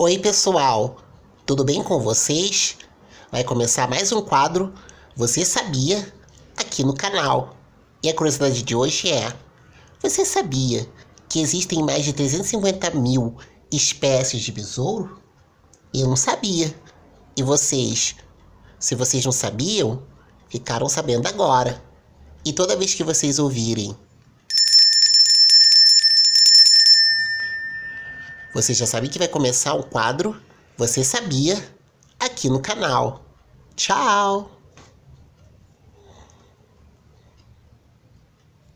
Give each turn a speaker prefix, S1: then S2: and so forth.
S1: Oi, pessoal, tudo bem com vocês? Vai começar mais um quadro Você Sabia aqui no canal. E a curiosidade de hoje é: Você sabia que existem mais de 350 mil espécies de besouro? Eu não sabia. E vocês? Se vocês não sabiam, ficaram sabendo agora. E toda vez que vocês ouvirem Você já sabe que vai começar o quadro Você Sabia aqui no canal. Tchau!